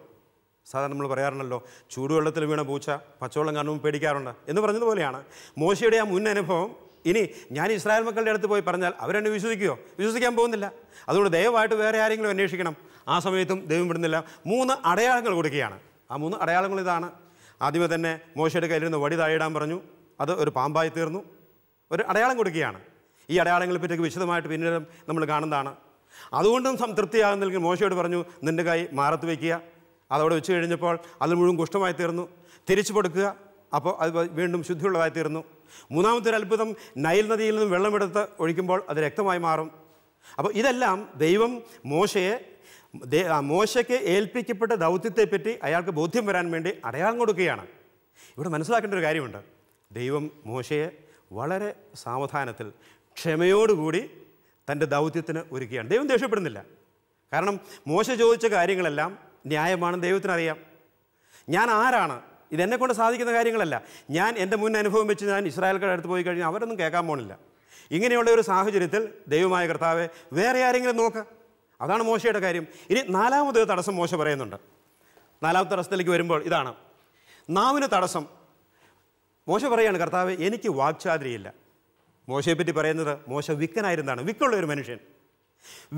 സാധാരണ നമ്മൾ പറയാറുണ്ടല്ലോ ചൂടുവെള്ളത്തിൽ വീണ പൂച്ച പച്ചവെള്ളം കാണുമ്പോൾ പേടിക്കാറുണ്ട് എന്ന് പറഞ്ഞതുപോലെയാണ് മോശയുടെ ആ മുൻ അനുഭവം ഇനി ഞാൻ ഇസ്രായേൽ മക്കളുടെ അടുത്ത് പോയി പറഞ്ഞാൽ അവരെന്നെ വിശ്വസിക്കുമോ വിശ്വസിക്കാൻ പോകുന്നില്ല അതുകൊണ്ട് ദയവായിട്ട് വേറെ ആരെങ്കിലും അന്വേഷിക്കണം ആ സമയത്തും ദൈവം വിടുന്നില്ല മൂന്ന് അടയാളങ്ങൾ കൊടുക്കുകയാണ് ആ മൂന്ന് അടയാളങ്ങൾ ഇതാണ് ആദ്യമേ തന്നെ മോശയുടെ കയ്യിലിരുന്ന് വടി താഴെയിടാൻ പറഞ്ഞു അത് ഒരു പാമ്പായി തീർന്നു ഒരു അടയാളം കൊടുക്കുകയാണ് ഈ അടയാളങ്ങളെ പറ്റി വിശദമായിട്ട് പിന്നീട് നമ്മൾ കാണുന്നതാണ് അതുകൊണ്ടും സംതൃപ്തിയാകുന്നില്ലെങ്കിൽ മോശയോട് പറഞ്ഞു നിൻ്റെ കൈ മാറത്ത് വയ്ക്കുക അതവിടെ വെച്ച് കഴിഞ്ഞപ്പോൾ അത് മുഴുവൻ കുഷ്ഠമായി തീർന്നു തിരിച്ചു കൊടുക്കുക അപ്പോൾ അത് വീണ്ടും ശുദ്ധിയുള്ളതായി തീർന്നു മൂന്നാമത്തെ ഒരു അത്ഭുതം നൈൽ നദിയിൽ നിന്നും വെള്ളമെടുത്ത് ഒഴിക്കുമ്പോൾ അത് രക്തമായി മാറും അപ്പോൾ ഇതെല്ലാം ദൈവം മോശയെ മോശയ്ക്ക് ഏൽപ്പിക്കപ്പെട്ട ദൗത്യത്തെപ്പറ്റി അയാൾക്ക് ബോധ്യം വരാൻ വേണ്ടി അടയാളം കൊടുക്കുകയാണ് ഇവിടെ മനസ്സിലാക്കേണ്ട ഒരു കാര്യമുണ്ട് ദൈവം മോശയെ വളരെ സാവധാനത്തിൽ ക്ഷമയോടുകൂടി തൻ്റെ ദൗത്യത്തിന് ഒരുക്കുകയാണ് ദൈവം ദേഷ്യപ്പെടുന്നില്ല കാരണം മോശ ചോദിച്ച കാര്യങ്ങളെല്ലാം ന്യായമാണ് ദൈവത്തിനറിയാം ഞാൻ ആരാണ് ഇതെന്നെ കൊണ്ട് സാധിക്കുന്ന കാര്യങ്ങളല്ല ഞാൻ എൻ്റെ മുൻ അനുഭവം വെച്ച് ഞാൻ ഇസ്രായേൽക്കാരുടെ അടുത്ത് പോയി കഴിഞ്ഞാൽ അവരൊന്നും കേൾക്കാൻ പോകണില്ല ഇങ്ങനെയുള്ള ഒരു സാഹചര്യത്തിൽ ദൈവമായ കർത്താവെ വേറെ ആരെങ്കിലും നോക്കുക അതാണ് മോശയുടെ കാര്യം ഇനി നാലാമത് തടസ്സം മോശ പറയുന്നുണ്ട് നാലാമത്തെ തടസ്സത്തിലേക്ക് വരുമ്പോൾ ഇതാണ് നാവിന് തടസ്സം മോശ പറയാണ് കർത്താവ് എനിക്ക് മോശയെ മോശയെപ്പറ്റി പറയുന്നത് മോശ വിക്കനായിരുന്നാണ് വിക്കുള്ള ഒരു മനുഷ്യൻ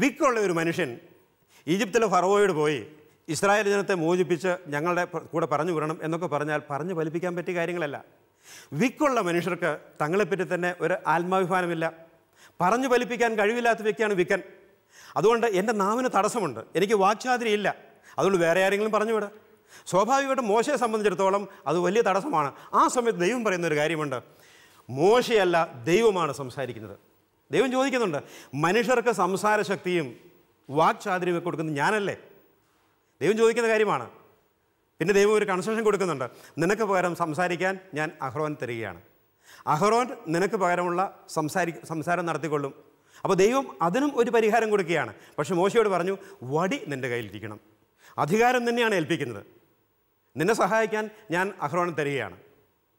വിക്കുള്ള ഒരു മനുഷ്യൻ ഈജിപ്തിലെ ഫറവോയോട് പോയി ഇസ്രായേൽ ജനത്തെ മോചിപ്പിച്ച് ഞങ്ങളുടെ കൂടെ പറഞ്ഞു വിടണം എന്നൊക്കെ പറഞ്ഞാൽ പറഞ്ഞു ഫലിപ്പിക്കാൻ പറ്റിയ കാര്യങ്ങളല്ല വിക്കുള്ള മനുഷ്യർക്ക് തങ്ങളെപ്പറ്റി തന്നെ ഒരു ആത്മാഭിമാനമില്ല പറഞ്ഞു ഫലിപ്പിക്കാൻ കഴിവില്ലാത്ത വ്യക്തിയാണ് വിക്കൻ അതുകൊണ്ട് എൻ്റെ നാവിന് തടസ്സമുണ്ട് എനിക്ക് വാക്ചാതിരിയില്ല അതുകൊണ്ട് വേറെ ആരെങ്കിലും പറഞ്ഞു വിട സ്വാഭാവികമായിട്ടും മോശയെ സംബന്ധിച്ചിടത്തോളം അത് വലിയ തടസ്സമാണ് ആ സമയത്ത് ദൈവം പറയുന്ന ഒരു കാര്യമുണ്ട് മോശയല്ല ദൈവമാണ് സംസാരിക്കുന്നത് ദൈവം ചോദിക്കുന്നുണ്ട് മനുഷ്യർക്ക് സംസാര ശക്തിയും വാക്ചാതിരിയും ഒക്കെ കൊടുക്കുന്നത് ഞാനല്ലേ ദൈവം ചോദിക്കുന്ന കാര്യമാണ് പിന്നെ ദൈവം ഒരു കൺസെഷൻ കൊടുക്കുന്നുണ്ട് നിനക്ക് പകരം സംസാരിക്കാൻ ഞാൻ അഹ്റോൻ തരികയാണ് അഹ്റോൻ നിനക്ക് പകരമുള്ള സംസാരി സംസാരം നടത്തിക്കൊള്ളും അപ്പോൾ ദൈവം അതിനും ഒരു പരിഹാരം കൊടുക്കുകയാണ് പക്ഷെ മോശയോട് പറഞ്ഞു വടി നിൻ്റെ കയ്യിലിരിക്കണം അധികാരം തന്നെയാണ് ഏൽപ്പിക്കുന്നത് നിന്നെ സഹായിക്കാൻ ഞാൻ അഹ്റോണം തരികയാണ്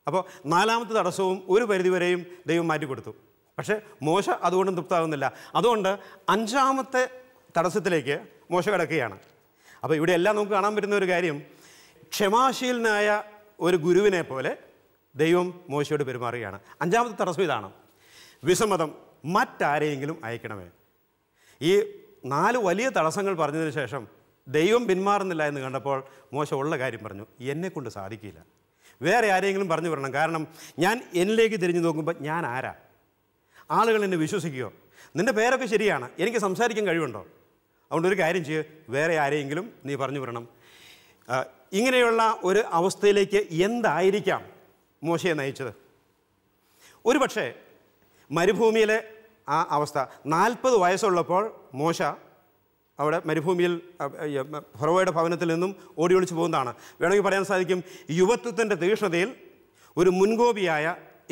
അപ്പോൾ നാലാമത്തെ തടസ്സവും ഒരു പരിധിവരെയും ദൈവം മാറ്റിക്കൊടുത്തു പക്ഷേ മോശ അതുകൊണ്ടും തൃപ്താകുന്നില്ല അതുകൊണ്ട് അഞ്ചാമത്തെ തടസ്സത്തിലേക്ക് മോശ കിടക്കുകയാണ് അപ്പോൾ ഇവിടെ എല്ലാം നമുക്ക് കാണാൻ പറ്റുന്ന ഒരു കാര്യം ക്ഷമാശീലനായ ഒരു ഗുരുവിനെ പോലെ ദൈവം മോശയോട് പെരുമാറുകയാണ് അഞ്ചാമത്തെ തടസ്സം ഇതാണ് വിസമ്മതം മറ്റാരെയെങ്കിലും അയക്കണമേ ഈ നാല് വലിയ തടസ്സങ്ങൾ പറഞ്ഞതിന് ശേഷം ദൈവം പിന്മാറുന്നില്ല എന്ന് കണ്ടപ്പോൾ മോശ ഉള്ള കാര്യം പറഞ്ഞു എന്നെക്കൊണ്ട് സാധിക്കില്ല വേറെ ആരെങ്കിലും പറഞ്ഞു വരണം കാരണം ഞാൻ എന്നിലേക്ക് തിരിഞ്ഞു നോക്കുമ്പോൾ ഞാൻ ആരാ ആളുകൾ എന്നെ വിശ്വസിക്കുകയോ നിൻ്റെ പേരൊക്കെ ശരിയാണ് എനിക്ക് സംസാരിക്കാൻ കഴിവുണ്ടോ അതുകൊണ്ട് ഒരു കാര്യം ചെയ്യുക വേറെ ആരെയെങ്കിലും നീ പറഞ്ഞു വരണം ഇങ്ങനെയുള്ള ഒരു അവസ്ഥയിലേക്ക് എന്തായിരിക്കാം മോശയെ നയിച്ചത് ഒരു പക്ഷേ മരുഭൂമിയിലെ ആ അവസ്ഥ നാൽപ്പത് വയസ്സുള്ളപ്പോൾ മോശ അവിടെ മരുഭൂമിയിൽ ഹൊറവയുടെ ഭവനത്തിൽ നിന്നും ഓടി ഒളിച്ചു പോകുന്നതാണ് വേണമെങ്കിൽ പറയാൻ സാധിക്കും യുവത്വത്തിൻ്റെ തീക്ഷ്ണതയിൽ ഒരു മുൻകോപിയായ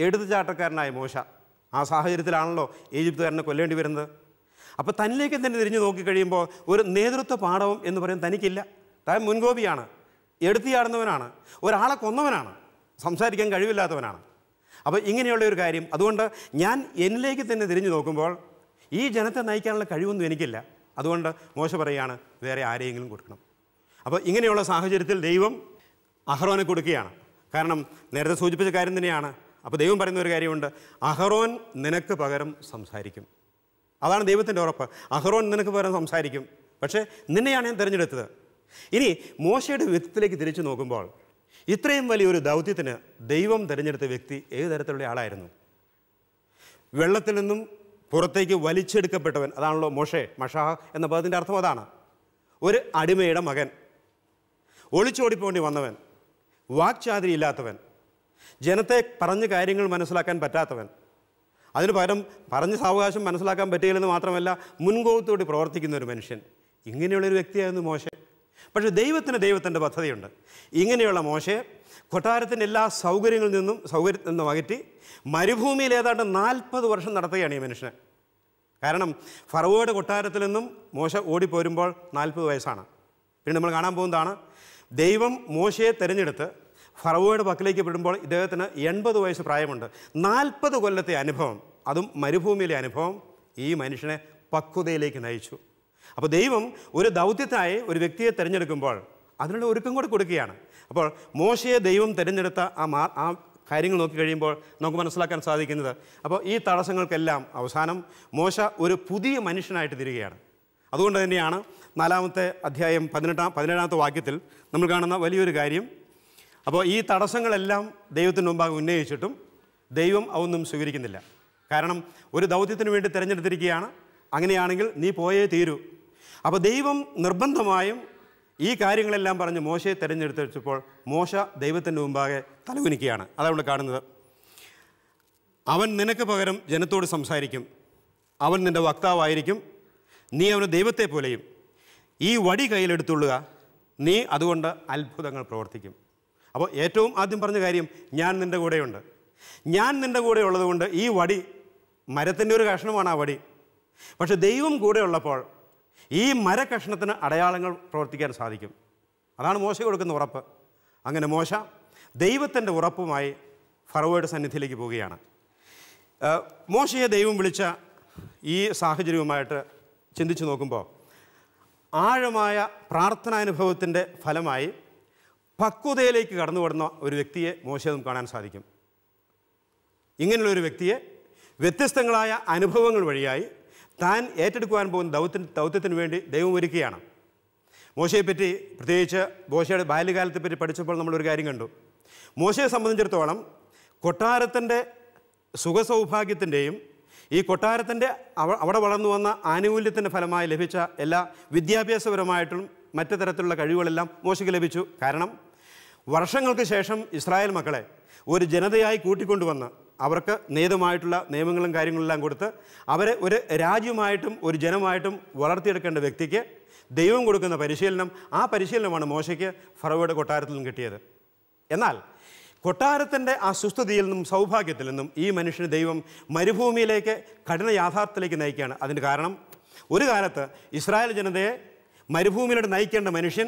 എഴുതുചാട്ടക്കാരനായ മോശ ആ സാഹചര്യത്തിലാണല്ലോ ഈജിപ്തുകാരനെ കൊല്ലേണ്ടി വരുന്നത് അപ്പോൾ തന്നിലേക്ക് തന്നെ തിരിഞ്ഞു നോക്കിക്കഴിയുമ്പോൾ ഒരു നേതൃത്വ പാഠവും എന്ന് പറയാൻ തനിക്കില്ല താൻ മുൻകോപിയാണ് എടുത്തിയാടുന്നവനാണ് ഒരാളെ കൊന്നവനാണ് സംസാരിക്കാൻ കഴിവില്ലാത്തവനാണ് അപ്പോൾ ഇങ്ങനെയുള്ള ഒരു കാര്യം അതുകൊണ്ട് ഞാൻ എന്നിലേക്ക് തന്നെ തിരിഞ്ഞു നോക്കുമ്പോൾ ഈ ജനത്തെ നയിക്കാനുള്ള കഴിവൊന്നും എനിക്കില്ല അതുകൊണ്ട് മോശ പറയുകയാണ് വേറെ ആരെയെങ്കിലും കൊടുക്കണം അപ്പോൾ ഇങ്ങനെയുള്ള സാഹചര്യത്തിൽ ദൈവം അഹ്റോനെ കൊടുക്കുകയാണ് കാരണം നേരത്തെ സൂചിപ്പിച്ച കാര്യം തന്നെയാണ് അപ്പോൾ ദൈവം പറയുന്ന ഒരു കാര്യമുണ്ട് അഹ്റോൻ നിനക്ക് പകരം സംസാരിക്കും അതാണ് ദൈവത്തിൻ്റെ ഉറപ്പ് അഹ്റോൻ നിനക്ക് പകരം സംസാരിക്കും പക്ഷേ നിന്നെയാണ് ഞാൻ തിരഞ്ഞെടുത്തത് ഇനി മോശയുടെ വ്യക്തിത്വത്തിലേക്ക് തിരിച്ചു നോക്കുമ്പോൾ ഇത്രയും വലിയൊരു ദൗത്യത്തിന് ദൈവം തിരഞ്ഞെടുത്ത വ്യക്തി ഏത് തരത്തിലുള്ള ആളായിരുന്നു വെള്ളത്തിൽ നിന്നും പുറത്തേക്ക് വലിച്ചെടുക്കപ്പെട്ടവൻ അതാണല്ലോ മൊഷെ മഷാഹ എന്ന പദത്തിൻ്റെ അർത്ഥം അതാണ് ഒരു അടിമയുടെ മകൻ ഒളിച്ചോടിപ്പോണ്ടി വന്നവൻ ഇല്ലാത്തവൻ ജനത്തെ പറഞ്ഞ് കാര്യങ്ങൾ മനസ്സിലാക്കാൻ പറ്റാത്തവൻ അതിന് പകരം പറഞ്ഞ സാവകാശം മനസ്സിലാക്കാൻ പറ്റുകയില്ലെന്ന് മാത്രമല്ല മുൻകോപത്തോടി പ്രവർത്തിക്കുന്ന ഒരു മനുഷ്യൻ ഇങ്ങനെയുള്ളൊരു വ്യക്തിയായിരുന്നു മോശം പക്ഷേ ദൈവത്തിന് ദൈവത്തിൻ്റെ പദ്ധതിയുണ്ട് ഇങ്ങനെയുള്ള മോശയെ കൊട്ടാരത്തിൻ്റെ എല്ലാ സൗകര്യങ്ങളിൽ നിന്നും സൗകര്യത്തിൽ നിന്നും അകറ്റി മരുഭൂമിയിൽ ഏതാണ്ട് നാൽപ്പത് വർഷം നടത്തുകയാണ് ഈ മനുഷ്യനെ കാരണം ഫറവോയുടെ കൊട്ടാരത്തിൽ നിന്നും മോശ ഓടിപ്പോരുമ്പോൾ നാൽപ്പത് വയസ്സാണ് പിന്നെ നമ്മൾ കാണാൻ പോകുന്നതാണ് ദൈവം മോശയെ തിരഞ്ഞെടുത്ത് ഫറവോയുടെ പക്കലേക്ക് വിടുമ്പോൾ ഇദ്ദേഹത്തിന് എൺപത് വയസ്സ് പ്രായമുണ്ട് നാൽപ്പത് കൊല്ലത്തെ അനുഭവം അതും മരുഭൂമിയിലെ അനുഭവം ഈ മനുഷ്യനെ പക്വതയിലേക്ക് നയിച്ചു അപ്പോൾ ദൈവം ഒരു ദൗത്യത്തായി ഒരു വ്യക്തിയെ തിരഞ്ഞെടുക്കുമ്പോൾ അതിനുള്ള ഒരുക്കം കൂടെ കൊടുക്കുകയാണ് അപ്പോൾ മോശയെ ദൈവം തിരഞ്ഞെടുത്ത ആ മാ ആ കാര്യങ്ങൾ നോക്കി കഴിയുമ്പോൾ നമുക്ക് മനസ്സിലാക്കാൻ സാധിക്കുന്നത് അപ്പോൾ ഈ തടസ്സങ്ങൾക്കെല്ലാം അവസാനം മോശ ഒരു പുതിയ മനുഷ്യനായിട്ട് തിരികെയാണ് അതുകൊണ്ട് തന്നെയാണ് നാലാമത്തെ അധ്യായം പതിനെട്ടാം പതിനേഴാമത്തെ വാക്യത്തിൽ നമ്മൾ കാണുന്ന വലിയൊരു കാര്യം അപ്പോൾ ഈ തടസ്സങ്ങളെല്ലാം ദൈവത്തിന് മുമ്പാകെ ഉന്നയിച്ചിട്ടും ദൈവം അതൊന്നും സ്വീകരിക്കുന്നില്ല കാരണം ഒരു ദൗത്യത്തിന് വേണ്ടി തിരഞ്ഞെടുത്തിരിക്കുകയാണ് അങ്ങനെയാണെങ്കിൽ നീ പോയേ തീരൂ അപ്പോൾ ദൈവം നിർബന്ധമായും ഈ കാര്യങ്ങളെല്ലാം പറഞ്ഞ് മോശയെ തിരഞ്ഞെടുത്തപ്പോൾ മോശ ദൈവത്തിൻ്റെ മുമ്പാകെ തലകുനിക്കുകയാണ് അതവിടെ കാണുന്നത് അവൻ നിനക്ക് പകരം ജനത്തോട് സംസാരിക്കും അവൻ നിൻ്റെ വക്താവായിരിക്കും നീ അവന് ദൈവത്തെ പോലെയും ഈ വടി കയ്യിലെടുത്തുള്ളുക നീ അതുകൊണ്ട് അത്ഭുതങ്ങൾ പ്രവർത്തിക്കും അപ്പോൾ ഏറ്റവും ആദ്യം പറഞ്ഞ കാര്യം ഞാൻ നിൻ്റെ കൂടെയുണ്ട് ഞാൻ നിൻ്റെ കൂടെ ഉള്ളതുകൊണ്ട് ഈ വടി മരത്തിൻ്റെ ഒരു കഷ്ണമാണ് ആ വടി പക്ഷെ ദൈവം കൂടെ ഉള്ളപ്പോൾ ഈ മരകഷ്ണത്തിന് അടയാളങ്ങൾ പ്രവർത്തിക്കാൻ സാധിക്കും അതാണ് മോശ കൊടുക്കുന്ന ഉറപ്പ് അങ്ങനെ മോശ ദൈവത്തിൻ്റെ ഉറപ്പുമായി ഫറവോയുടെ സന്നിധിയിലേക്ക് പോവുകയാണ് മോശയെ ദൈവം വിളിച്ച ഈ സാഹചര്യവുമായിട്ട് ചിന്തിച്ചു നോക്കുമ്പോൾ ആഴമായ പ്രാർത്ഥനാനുഭവത്തിൻ്റെ ഫലമായി പക്വതയിലേക്ക് കടന്നു വരുന്ന ഒരു വ്യക്തിയെ മോശം കാണാൻ സാധിക്കും ഇങ്ങനെയുള്ള ഒരു വ്യക്തിയെ വ്യത്യസ്തങ്ങളായ അനുഭവങ്ങൾ വഴിയായി താൻ ഏറ്റെടുക്കുവാൻ പോകുന്ന ദൗത്യ ദൗത്യത്തിന് വേണ്ടി ദൈവം ഒരുക്കുകയാണ് മോശയെപ്പറ്റി പ്രത്യേകിച്ച് മോശയുടെ ബാല്യകാലത്തെപ്പറ്റി പഠിച്ചപ്പോൾ നമ്മളൊരു കാര്യം കണ്ടു മോശയെ സംബന്ധിച്ചിടത്തോളം കൊട്ടാരത്തിൻ്റെ സുഖസൗഭാഗ്യത്തിൻ്റെയും ഈ കൊട്ടാരത്തിൻ്റെ അവ അവിടെ വളർന്നു വന്ന ആനുകൂല്യത്തിൻ്റെ ഫലമായി ലഭിച്ച എല്ലാ വിദ്യാഭ്യാസപരമായിട്ടും മറ്റു തരത്തിലുള്ള കഴിവുകളെല്ലാം മോശയ്ക്ക് ലഭിച്ചു കാരണം വർഷങ്ങൾക്ക് ശേഷം ഇസ്രായേൽ മക്കളെ ഒരു ജനതയായി കൂട്ടിക്കൊണ്ടുവന്ന് അവർക്ക് നിയതമായിട്ടുള്ള നിയമങ്ങളും കാര്യങ്ങളെല്ലാം കൊടുത്ത് അവരെ ഒരു രാജ്യമായിട്ടും ഒരു ജനമായിട്ടും വളർത്തിയെടുക്കേണ്ട വ്യക്തിക്ക് ദൈവം കൊടുക്കുന്ന പരിശീലനം ആ പരിശീലനമാണ് മോശയ്ക്ക് ഫറവയുടെ കൊട്ടാരത്തിൽ നിന്നും കിട്ടിയത് എന്നാൽ കൊട്ടാരത്തിൻ്റെ ആ സുസ്ഥിതിയിൽ നിന്നും സൗഭാഗ്യത്തിൽ നിന്നും ഈ മനുഷ്യന് ദൈവം മരുഭൂമിയിലേക്ക് കഠിന യാഥാർത്ഥ്യത്തിലേക്ക് നയിക്കുകയാണ് അതിന് കാരണം ഒരു കാലത്ത് ഇസ്രായേൽ ജനതയെ മരുഭൂമിയിലൂടെ നയിക്കേണ്ട മനുഷ്യൻ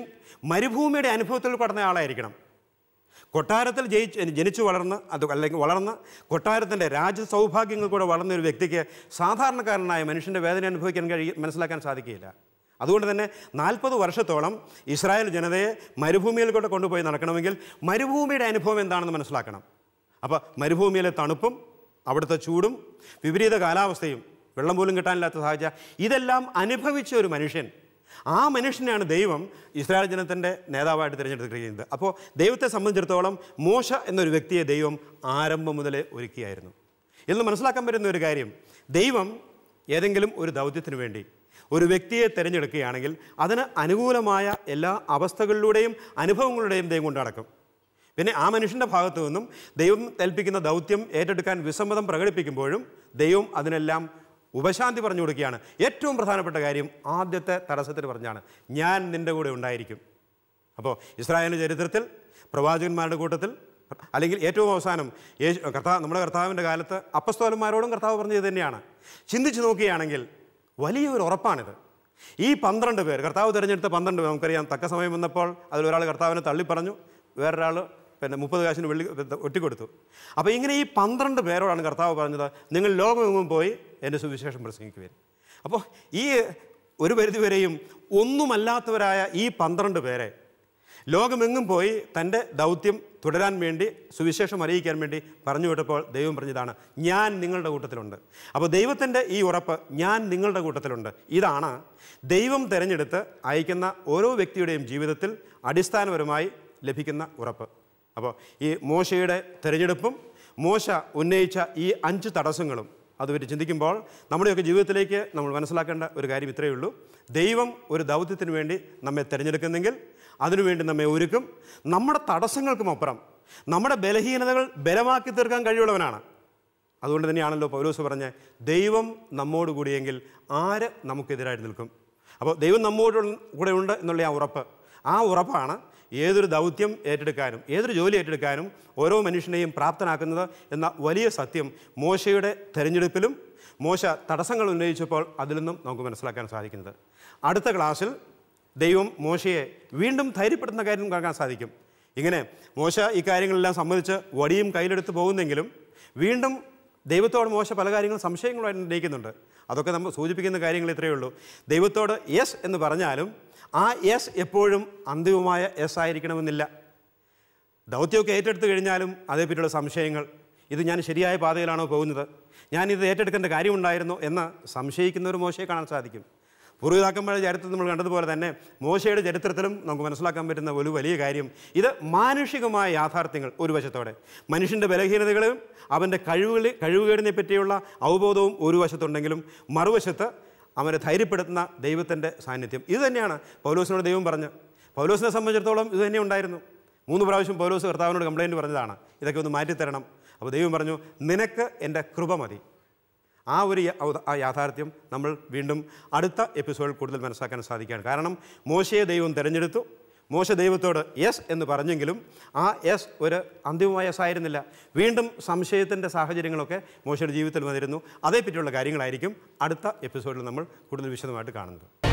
മരുഭൂമിയുടെ അനുഭവത്തിൽ കടന്ന ആളായിരിക്കണം കൊട്ടാരത്തിൽ ജയിച്ച് ജനിച്ചു വളർന്ന് അത് അല്ലെങ്കിൽ വളർന്ന് കൊട്ടാരത്തിൻ്റെ രാജസൗഭാഗ്യങ്ങൾ കൂടെ വളർന്ന ഒരു വ്യക്തിക്ക് സാധാരണക്കാരനായ മനുഷ്യൻ്റെ വേദന അനുഭവിക്കാൻ കഴി മനസ്സിലാക്കാൻ സാധിക്കുകയില്ല അതുകൊണ്ട് തന്നെ നാൽപ്പത് വർഷത്തോളം ഇസ്രായേൽ ജനതയെ മരുഭൂമിയിൽ കൂടെ കൊണ്ടുപോയി നടക്കണമെങ്കിൽ മരുഭൂമിയുടെ അനുഭവം എന്താണെന്ന് മനസ്സിലാക്കണം അപ്പോൾ മരുഭൂമിയിലെ തണുപ്പും അവിടുത്തെ ചൂടും വിപരീത കാലാവസ്ഥയും വെള്ളം പോലും കിട്ടാനില്ലാത്ത സാഹചര്യം ഇതെല്ലാം അനുഭവിച്ച ഒരു മനുഷ്യൻ ആ മനുഷ്യനാണ് ദൈവം ഇസ്രായേൽ ജനത്തിൻ്റെ നേതാവായിട്ട് തിരഞ്ഞെടുത്തിരിക്കുന്നത് അപ്പോൾ ദൈവത്തെ സംബന്ധിച്ചിടത്തോളം മോശ എന്നൊരു വ്യക്തിയെ ദൈവം ആരംഭം മുതലേ ഒരുക്കിയായിരുന്നു എന്ന് മനസ്സിലാക്കാൻ പറ്റുന്ന ഒരു കാര്യം ദൈവം ഏതെങ്കിലും ഒരു ദൗത്യത്തിന് വേണ്ടി ഒരു വ്യക്തിയെ തിരഞ്ഞെടുക്കുകയാണെങ്കിൽ അതിന് അനുകൂലമായ എല്ലാ അവസ്ഥകളിലൂടെയും അനുഭവങ്ങളുടെയും ദൈവം കൊണ്ടടക്കും പിന്നെ ആ മനുഷ്യൻ്റെ ഭാഗത്തു നിന്നും ദൈവം ഏൽപ്പിക്കുന്ന ദൗത്യം ഏറ്റെടുക്കാൻ വിസമ്മതം പ്രകടിപ്പിക്കുമ്പോഴും ദൈവം അതിനെല്ലാം ഉപശാന്തി പറഞ്ഞു കൊടുക്കുകയാണ് ഏറ്റവും പ്രധാനപ്പെട്ട കാര്യം ആദ്യത്തെ തടസ്സത്തിൽ പറഞ്ഞാണ് ഞാൻ നിൻ്റെ കൂടെ ഉണ്ടായിരിക്കും അപ്പോൾ ഇസ്രായേലിൻ്റെ ചരിത്രത്തിൽ പ്രവാചകന്മാരുടെ കൂട്ടത്തിൽ അല്ലെങ്കിൽ ഏറ്റവും അവസാനം യേശു കർത്താവ് നമ്മുടെ കർത്താവിൻ്റെ കാലത്ത് അപ്പസ്തോലന്മാരോടും കർത്താവ് പറഞ്ഞത് തന്നെയാണ് ചിന്തിച്ചു നോക്കുകയാണെങ്കിൽ വലിയൊരു ഉറപ്പാണിത് ഈ പന്ത്രണ്ട് പേർ കർത്താവ് തിരഞ്ഞെടുത്ത പന്ത്രണ്ട് പേർ നമുക്കറിയാം തക്ക സമയം വന്നപ്പോൾ അതിലൊരാൾ കർത്താവിനെ തള്ളി പറഞ്ഞു വേറൊരാൾ പിന്നെ മുപ്പത് കാശിന് വെള്ളി കൊടുത്തു അപ്പോൾ ഇങ്ങനെ ഈ പന്ത്രണ്ട് പേരോടാണ് കർത്താവ് പറഞ്ഞത് നിങ്ങൾ ലോകമെങ്ങും പോയി എൻ്റെ സുവിശേഷം പ്രസംഗിക്കുവേൻ അപ്പോൾ ഈ ഒരു പരിധിവരെയും ഒന്നുമല്ലാത്തവരായ ഈ പന്ത്രണ്ട് പേരെ ലോകമെങ്ങും പോയി തൻ്റെ ദൗത്യം തുടരാൻ വേണ്ടി സുവിശേഷം അറിയിക്കാൻ വേണ്ടി പറഞ്ഞു വിട്ടപ്പോൾ ദൈവം പറഞ്ഞതാണ് ഞാൻ നിങ്ങളുടെ കൂട്ടത്തിലുണ്ട് അപ്പോൾ ദൈവത്തിൻ്റെ ഈ ഉറപ്പ് ഞാൻ നിങ്ങളുടെ കൂട്ടത്തിലുണ്ട് ഇതാണ് ദൈവം തിരഞ്ഞെടുത്ത് അയക്കുന്ന ഓരോ വ്യക്തിയുടെയും ജീവിതത്തിൽ അടിസ്ഥാനപരമായി ലഭിക്കുന്ന ഉറപ്പ് അപ്പോൾ ഈ മോശയുടെ തിരഞ്ഞെടുപ്പും മോശ ഉന്നയിച്ച ഈ അഞ്ച് തടസ്സങ്ങളും അതുപറ്റി ചിന്തിക്കുമ്പോൾ നമ്മുടെയൊക്കെ ജീവിതത്തിലേക്ക് നമ്മൾ മനസ്സിലാക്കേണ്ട ഒരു കാര്യം ഇത്രയേ ഉള്ളൂ ദൈവം ഒരു ദൗത്യത്തിന് വേണ്ടി നമ്മെ തിരഞ്ഞെടുക്കുന്നെങ്കിൽ അതിനുവേണ്ടി നമ്മെ ഒരുക്കും നമ്മുടെ തടസ്സങ്ങൾക്കും അപ്പുറം നമ്മുടെ ബലഹീനതകൾ ബലമാക്കി തീർക്കാൻ കഴിയുള്ളവനാണ് അതുകൊണ്ട് തന്നെയാണല്ലോ പൗലോസ് പറഞ്ഞ ദൈവം നമ്മോട് കൂടിയെങ്കിൽ ആര് നമുക്കെതിരായിട്ട് നിൽക്കും അപ്പോൾ ദൈവം നമ്മോട് കൂടെ ഉണ്ട് എന്നുള്ള ആ ഉറപ്പ് ആ ഉറപ്പാണ് ഏതൊരു ദൗത്യം ഏറ്റെടുക്കാനും ഏതൊരു ജോലി ഏറ്റെടുക്കാനും ഓരോ മനുഷ്യനെയും പ്രാപ്തനാക്കുന്നത് എന്ന വലിയ സത്യം മോശയുടെ തെരഞ്ഞെടുപ്പിലും മോശ തടസ്സങ്ങൾ ഉന്നയിച്ചപ്പോൾ അതിൽ നിന്നും നമുക്ക് മനസ്സിലാക്കാൻ സാധിക്കുന്നത് അടുത്ത ക്ലാസ്സിൽ ദൈവം മോശയെ വീണ്ടും ധൈര്യപ്പെടുത്തുന്ന കാര്യം കാണാൻ സാധിക്കും ഇങ്ങനെ മോശ ഈ കാര്യങ്ങളെല്ലാം സംബന്ധിച്ച് വടിയും കയ്യിലെടുത്ത് പോകുന്നെങ്കിലും വീണ്ടും ദൈവത്തോട് മോശ പല കാര്യങ്ങളും സംശയങ്ങളുമായിട്ട് ഉന്നയിക്കുന്നുണ്ട് അതൊക്കെ നമ്മൾ സൂചിപ്പിക്കുന്ന കാര്യങ്ങൾ ഇത്രയേ ഉള്ളൂ ദൈവത്തോട് യെസ് എന്ന് പറഞ്ഞാലും ആ യെസ് എപ്പോഴും അന്തിമമായ യെസ് ആയിരിക്കണമെന്നില്ല ദൗത്യമൊക്കെ ഏറ്റെടുത്തു കഴിഞ്ഞാലും അതേപ്പറ്റിയുള്ള സംശയങ്ങൾ ഇത് ഞാൻ ശരിയായ പാതയിലാണോ പോകുന്നത് ഞാനിത് ഏറ്റെടുക്കേണ്ട കാര്യമുണ്ടായിരുന്നോ എന്ന് സംശയിക്കുന്നൊരു മോശയെ കാണാൻ സാധിക്കും പൂർവിതാക്കന്മാരുടെ ചരിത്രം നമ്മൾ കണ്ടതുപോലെ തന്നെ മോശയുടെ ചരിത്രത്തിലും നമുക്ക് മനസ്സിലാക്കാൻ പറ്റുന്ന ഒരു വലിയ കാര്യം ഇത് മാനുഷികമായ യാഥാർത്ഥ്യങ്ങൾ ഒരു വശത്തോടെ മനുഷ്യൻ്റെ ബലഹീനതകളും അവൻ്റെ കഴിവുകൾ കഴിവുകേടിനെ പറ്റിയുള്ള അവബോധവും ഒരു വശത്തുണ്ടെങ്കിലും മറുവശത്ത് അവനെ ധൈര്യപ്പെടുത്തുന്ന ദൈവത്തിൻ്റെ സാന്നിധ്യം ഇത് തന്നെയാണ് പൗലോസിനോട് ദൈവം പറഞ്ഞ് പൗലോസിനെ സംബന്ധിച്ചിടത്തോളം ഇത് തന്നെ ഉണ്ടായിരുന്നു മൂന്ന് പ്രാവശ്യം പൗലോസ് കർത്താവിനോട് കംപ്ലയിൻറ്റ് പറഞ്ഞതാണ് ഇതൊക്കെ ഒന്ന് മാറ്റിത്തരണം അപ്പോൾ ദൈവം പറഞ്ഞു നിനക്ക് എൻ്റെ കൃപ മതി ആ ഒരു യാഥാർത്ഥ്യം നമ്മൾ വീണ്ടും അടുത്ത എപ്പിസോഡിൽ കൂടുതൽ മനസ്സിലാക്കാൻ സാധിക്കുകയാണ് കാരണം മോശയെ ദൈവം തിരഞ്ഞെടുത്തു മോശ ദൈവത്തോട് യെസ് എന്ന് പറഞ്ഞെങ്കിലും ആ യെസ് ഒരു അന്തിമമായ യെസ് ആയിരുന്നില്ല വീണ്ടും സംശയത്തിൻ്റെ സാഹചര്യങ്ങളൊക്കെ മോശയുടെ ജീവിതത്തിൽ വന്നിരുന്നു അതേപ്പറ്റിയുള്ള കാര്യങ്ങളായിരിക്കും അടുത്ത എപ്പിസോഡിൽ നമ്മൾ കൂടുതൽ വിശദമായിട്ട് കാണുന്നത്